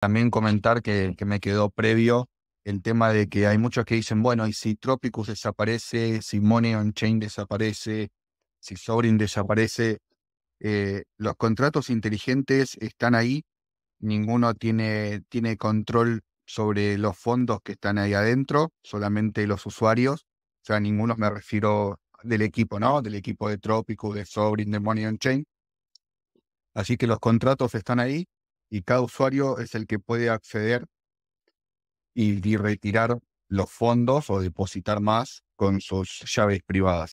También comentar que, me quedó previo el tema de que hay muchos que dicen, bueno, y si Tropicus desaparece, si Money on Chain desaparece, si Sobrin desaparece, eh, los contratos inteligentes están ahí, ninguno tiene, tiene control sobre los fondos que están ahí adentro, solamente los usuarios, o sea, ninguno me refiero del equipo, ¿no? Del equipo de Tropicus, de Sobrin, de Money on Chain. Así que los contratos están ahí y cada usuario es el que puede acceder y, retirar los fondos o depositar más con sus llaves privadas.